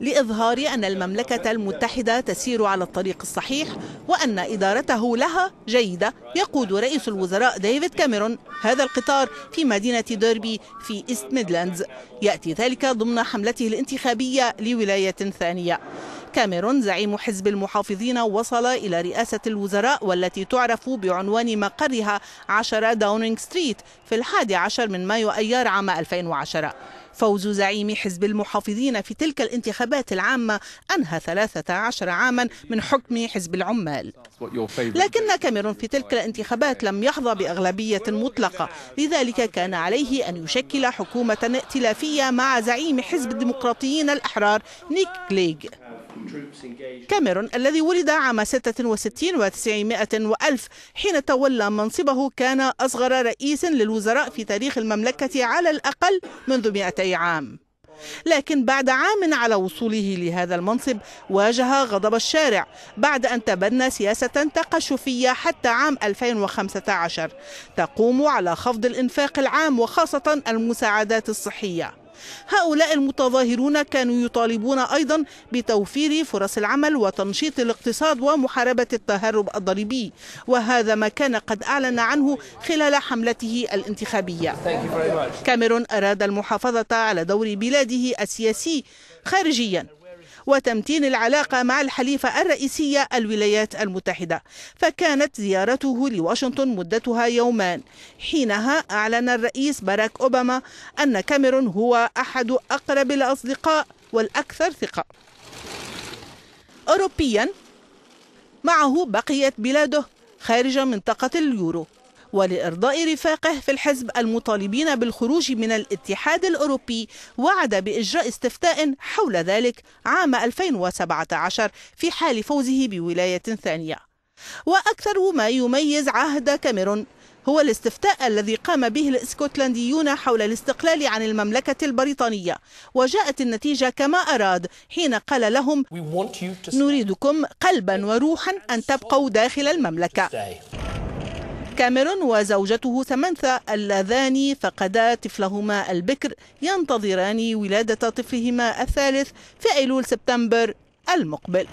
لإظهار أن المملكة المتحدة تسير على الطريق الصحيح وأن إدارته لها جيدة يقود رئيس الوزراء ديفيد كاميرون هذا القطار في مدينة ديربي في إيست ميدلاندز يأتي ذلك ضمن حملته الانتخابية لولاية ثانية كاميرون زعيم حزب المحافظين وصل إلى رئاسة الوزراء والتي تعرف بعنوان مقرها 10 داونينغ ستريت في الحادي عشر من مايو أيار عام 2010 فوز زعيم حزب المحافظين في تلك الانتخابات العامة أنهى 13 عاما من حكم حزب العمال لكن كاميرون في تلك الانتخابات لم يحظى بأغلبية مطلقة لذلك كان عليه أن يشكل حكومة ائتلافية مع زعيم حزب الديمقراطيين الأحرار نيك كليغ كاميرون الذي ولد عام 66 و900 وألف حين تولى منصبه كان أصغر رئيس للوزراء في تاريخ المملكة على الأقل منذ 200 عام لكن بعد عام على وصوله لهذا المنصب واجه غضب الشارع بعد أن تبنى سياسة تقشفية حتى عام 2015 تقوم على خفض الإنفاق العام وخاصة المساعدات الصحية هؤلاء المتظاهرون كانوا يطالبون أيضا بتوفير فرص العمل وتنشيط الاقتصاد ومحاربة التهرب الضريبي وهذا ما كان قد أعلن عنه خلال حملته الانتخابية كاميرون أراد المحافظة على دور بلاده السياسي خارجيا وتمتين العلاقة مع الحليفة الرئيسية الولايات المتحدة فكانت زيارته لواشنطن مدتها يومان حينها أعلن الرئيس باراك أوباما أن كاميرون هو أحد أقرب الأصدقاء والأكثر ثقة أوروبيا معه بقيت بلاده خارج منطقة اليورو ولإرضاء رفاقه في الحزب المطالبين بالخروج من الاتحاد الأوروبي وعد بإجراء استفتاء حول ذلك عام 2017 في حال فوزه بولاية ثانية وأكثر ما يميز عهد كاميرون هو الاستفتاء الذي قام به الاسكتلنديون حول الاستقلال عن المملكة البريطانية وجاءت النتيجة كما أراد حين قال لهم نريدكم قلبا وروحا أن تبقوا داخل المملكة كاميرون وزوجته سمانثا اللذان فقدا طفلهما البكر ينتظران ولادة طفلهما الثالث في أيلول سبتمبر المقبل